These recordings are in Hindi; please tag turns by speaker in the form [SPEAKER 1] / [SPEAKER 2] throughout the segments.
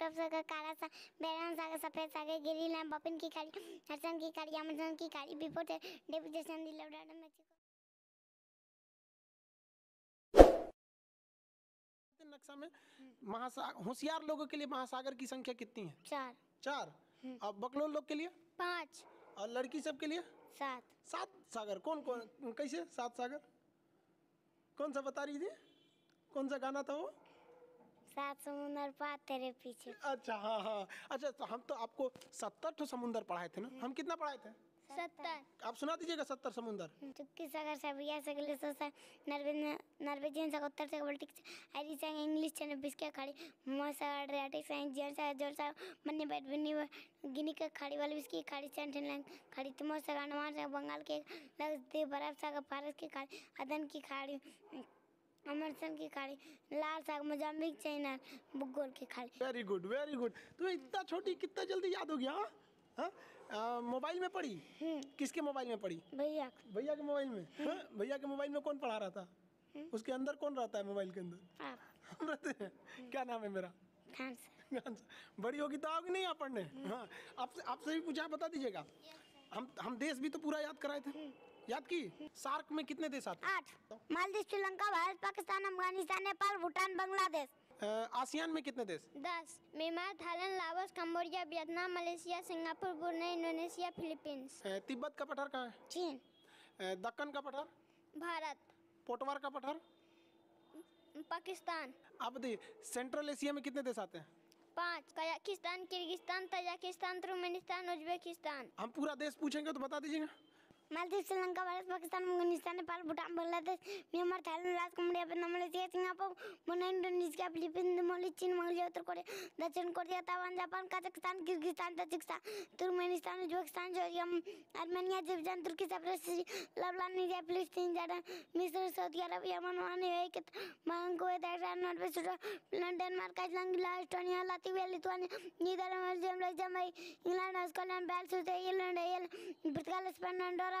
[SPEAKER 1] लैपटॉप सागा काला सा बैरान सागा सफेद सागे गिरी लैम बपिन की खाड़ी हरसन की खाड़ी अमरसन की खाड़ी बिफोर डेपुटेशन दी लवडाडा मेक्सिको
[SPEAKER 2] नक्शा में महासागर होशियार लोगों के लिए महासागर की संख्या कितनी है चार चार हम्म। और बकलोल लोग के लिए पाँच और लड़की सब के लिए सात सात सागर कौन कौन कैसे सात सागर कौन सा बता रही थी कौन सा गाना था वो सात समुंदर पार तेरे पीछे अच्छा हाँ हाँ अच्छा तो हम तो आपको सत्तर तो समुंदर पढ़ाए थे ना हम्म। हम कितना पढ़ाए थे
[SPEAKER 1] सत्तर
[SPEAKER 2] आप सुना दीजिएगा सत्तर समुंदर
[SPEAKER 1] चुपकी तो सागर से चुक्की सगर सबिया सगले ससा नर्वे नर्वेजियन सग उत्तर सग बल्टिक आयरी संग इंग्लिश चने बिस्के खाड़ी मो सग अड्रियाटिक संग जियन से जोर से मन्ने बैट बिन्नी गिनी के खाड़ी वाली बिस्की खाड़ी चन ठन लंग खाड़ी तुम्हारे सग अंडमान से बंगाल के लग दे बर्फ सग पारस की खाड़ी अदन की खाड़ी
[SPEAKER 2] अमरसन की खाड़ी लाल साग मोजाम्बिक चाइना बुगोल की खाड़ी वेरी गुड वेरी गुड तू इतना छोटी कितना जल्दी याद हो गया हाँ? हाँ? मोबाइल में पढ़ी हम्म। किसके मोबाइल में पढ़ी भैया भैया के मोबाइल में हम्म। हाँ? भैया के मोबाइल में कौन पढ़ा रहा था हुँ? हम्म। उसके अंदर कौन रहता है मोबाइल के अंदर हम रहते हैं क्या नाम है मेरा बड़ी होगी तो आओगी नहीं आप पढ़ने आपसे आपसे भी पूछा बता दीजिएगा हम हम देश भी तो पूरा याद कराए थे याद की सार्क में कितने देश आते आठ मालदीव श्रीलंका भारत पाकिस्तान अफगानिस्तान नेपाल भूटान बांग्लादेश आसियान में कितने देश दस
[SPEAKER 1] Myanmar Thailand Laos Cambodia Vietnam Malaysia Singapore Brunei Indonesia Philippines
[SPEAKER 2] Tibet का पठार कहाँ है चीन दक्कन का पठार भारत पोटवार का पठार पाकिस्तान आप बताइए सेंट्रल एशिया में कितने देश आते हैं
[SPEAKER 1] पाँच Kazakhstan Kyrgyzstan Tajikistan Turkmenistan Uzbekistan
[SPEAKER 2] हम पूरा देश पूछेंगे
[SPEAKER 1] तो बता दीजिएगा Maldives Sri Lanka Bharat Pakistan Afghanistan Nepal Bhutan Bangladesh Myanmar Thailand Laos Cambodia Vietnam Malaysia Singapore Brunei Indonesia Philippines मोली चीन मंगोलिया उत्तर कोरिया दक्षिण Korea Taiwan Japan Kazakhstan Kyrgyzstan Tajikistan Turkmenistan Uzbekistan Georgia Armenia जिप्जान तुर्की साइप्रस लबनान नीजा फिलिस्तीन जॉर्डन मिस्र सऊदी अरब यमन ओमान वान Kuwait Norway Sweden Denmark Iceland Estonia Latvia Lithuania Netherland Belgium England Scotland Wales Switzerland Ireland पुर्तगाल स्पेन अंडोरा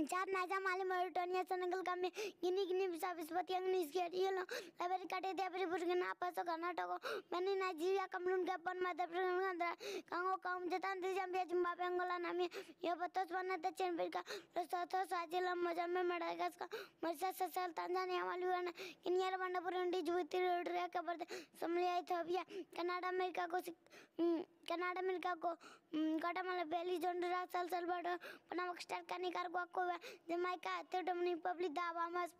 [SPEAKER 1] चार नाजा माले मरुटोनिया सनगल का में गिनी गिनी बिसा विस्पति अंग निस्केट ये लो अबेर कटे दे अबेर बुर्गना पसो कर्नाटक मैंने ना जीव या कमलून के अपन मदर प्रदेश के अंदर कांगो काम जतान दे जंबिया जिम्बाब्वे अंगोला नामी ये बतस बना दे चेन बिर का रसोतो साजिल मजा में मडागास का मरसा ससल तंजानिया वाली वन किनियर बंडपुर इंडी जुविति रोडरिया कबर दे समलिया इथोपिया कनाडा अमेरिका को हम्म, कनाडा अमेरिका को गटामाला हम्म, बेली जोंडरा सल सल बड़ स्टार का निकार को Cuba, Jamaica, Third Dominican Republic, Bahamas,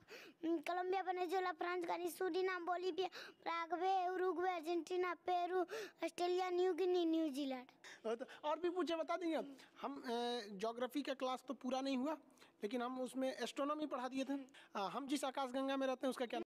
[SPEAKER 1] Colombia, Venezuela, France, Ghana, Suriname, Bolivia,
[SPEAKER 2] Paraguay, Uruguay, Argentina, Peru, Australia, New Guinea, New Zealand. और भी पूछे बता देंगे हम जोग्राफी का क्लास तो पूरा नहीं हुआ लेकिन हम उसमें एस्ट्रोनॉमी पढ़ा दिए थे हम जिस आकाशगंगा में रहते हैं उसका क्या